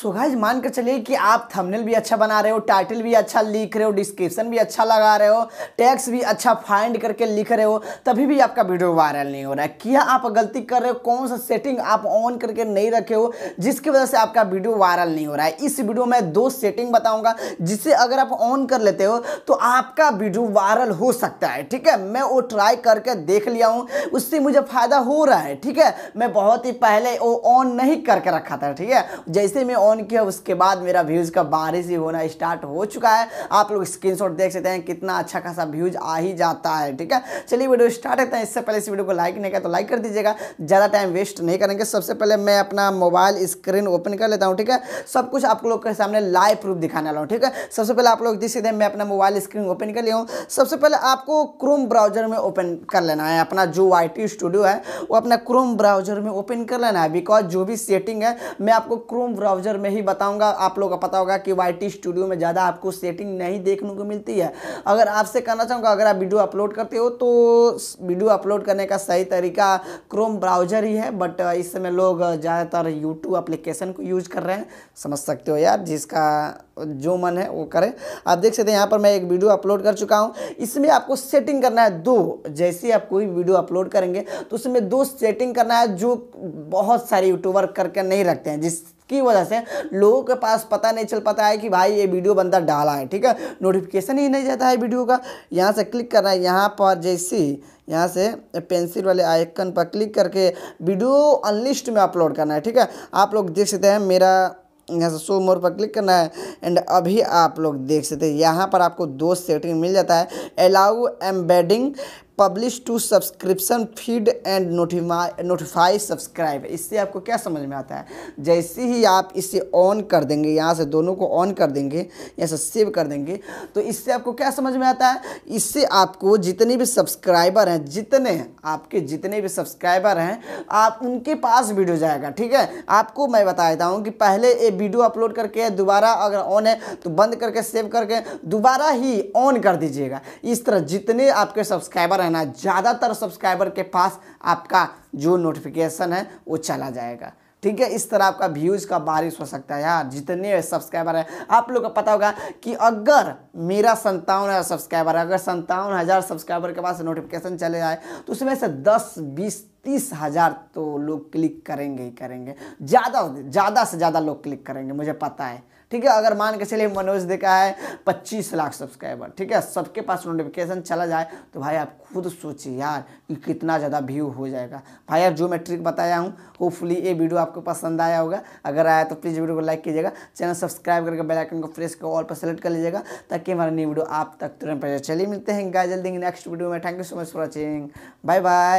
सो so guys मान कर चलिए कि आप थंबनेल भी अच्छा बना रहे हो टाइटल भी अच्छा लिख रहे हो डिस्क्रिप्शन भी अच्छा लगा रहे हो टैक्स भी अच्छा फाइंड करके लिख रहे हो तभी भी आपका वीडियो वायरल नहीं हो रहा है क्या आप गलती कर रहे हो कौन सा सेटिंग आप ऑन करके नहीं रखे हो जिसकी वजह से आपका वीडियो वायरल नहीं हो रहा है इस वीडियो में दो सेटिंग बताऊँगा जिसे अगर आप ऑन कर लेते हो तो आपका वीडियो वायरल हो सकता है ठीक है मैं वो ट्राई करके देख लिया हूँ उससे मुझे फ़ायदा हो रहा है ठीक है मैं बहुत ही पहले वो ऑन नहीं करके रखा था ठीक है जैसे मैं ऑन किया उसके बाद मेरा व्यूज़ का बारिश ही होना स्टार्ट हो चुका है आप लोग स्क्रीन देख सकते हैं कितना अच्छा खासा व्यूज़ आ ही जाता है ठीक है चलिए वीडियो स्टार्ट करते हैं इससे पहले इस वीडियो को लाइक नहीं किया तो लाइक कर दीजिएगा ज़्यादा टाइम वेस्ट नहीं करेंगे सबसे पहले मैं अपना मोबाइल स्क्रीन ओपन कर लेता हूँ ठीक है सब कुछ आप लोग के सामने लाइव प्रूफ दिखाने वाला हूँ ठीक है सबसे पहले आप लोग देख सकते हैं मैं अपना मोबाइल स्क्रीन ओपन कर लिया हूँ सबसे पहले आपको क्रोम ब्राउजर में ओपन कर लेना है अपना जो वाई स्टूडियो है वो अपना क्रोम ब्राउजर में ओपन कर लेना है बिकॉज जो भी सेटिंग है मैं आपको क्रोम ब्राउजर में ही बताऊंगा आप लोगों का पता होगा कि वाई स्टूडियो में ज़्यादा आपको सेटिंग नहीं देखने को मिलती है अगर आपसे कहना चाहूँगा अगर आप वीडियो अपलोड करते हो तो वीडियो अपलोड करने का सही तरीका क्रोम ब्राउजर ही है बट इस समय लोग ज़्यादातर यूट्यूब अप्लीकेशन को यूज कर रहे हैं समझ सकते हो यार जिसका जो मन है वो करें आप देख सकते हैं यहाँ पर मैं एक वीडियो अपलोड कर चुका हूँ इसमें आपको सेटिंग करना है दो जैसे आप कोई वीडियो अपलोड करेंगे तो उसमें दो सेटिंग करना है जो बहुत सारे यूट्यूबर करके नहीं रखते हैं जिस की वजह से लोगों के पास पता नहीं चल पाता है कि भाई ये वीडियो बंदा डाला है ठीक है नोटिफिकेशन ही नहीं जाता है वीडियो का यहाँ से क्लिक करना है यहाँ पर जैसे यहाँ से पेंसिल वाले आइकन पर क्लिक करके वीडियो अनलिस्ट में अपलोड करना है ठीक है आप लोग देख सकते हैं मेरा यहाँ से शो मोर पर क्लिक करना है एंड अभी आप लोग देख सकते हैं यहाँ पर आपको दो सेटिंग मिल जाता है allow embedding publish to subscription feed and notify notify subscribe इससे आपको क्या समझ में आता है जैसे ही आप इसे ऑन कर देंगे यहाँ से दोनों को ऑन कर देंगे यहाँ से सेव कर देंगे तो इससे आपको क्या समझ में आता है इससे आपको जितने भी सब्सक्राइबर हैं जितने आपके जितने भी सब्सक्राइबर हैं आप उनके पास वीडियो जाएगा ठीक है आपको मैं बता देता हूँ कि पहले ये वीडियो अपलोड करके दोबारा अगर ऑन है तो बंद करके सेव करके दोबारा ही ऑन कर दीजिएगा इस तरह जितने आपके सब्सक्राइबर हैं रहना ज़्यादातर सब्सक्राइबर के पास आपका जो नोटिफिकेशन है वो चला जाएगा ठीक है इस तरह आपका व्यूज़ का बारिश हो सकता है यार जितने सब्सक्राइबर है आप लोग को पता होगा कि अगर मेरा संतावन हज़ार सब्सक्राइबर अगर संतावन हज़ार सब्सक्राइबर के पास नोटिफिकेशन चले जाए तो उसमें से दस बीस तीस हज़ार तो लोग क्लिक करेंगे ही करेंगे ज़्यादा ज़्यादा से ज़्यादा लोग क्लिक करेंगे मुझे पता है ठीक है अगर मान के चलिए मनोज देखा है पच्चीस लाख सब्सक्राइबर ठीक है सबके पास नोटिफिकेशन चला जाए तो भाई आप खुद सोचिए यार कि कितना ज़्यादा व्यू हो जाएगा भाई यार जो मैं ट्रिक बताया हूँ होपफुली ये वीडियो आपको पसंद आया होगा अगर आया तो प्लीज़ वीडियो को लाइक कीजिएगा चैनल सब्सक्राइब करके बेलाइकन को प्रेस कर ऑल पर सेलेक्ट कर लीजिएगा ताकि हमारा न्यू वीडियो आप तक तुरंत पहुँचे चलिए मिलते हैं गाय जल्दी नेक्स्ट वीडियो में thank you so much for watching bye bye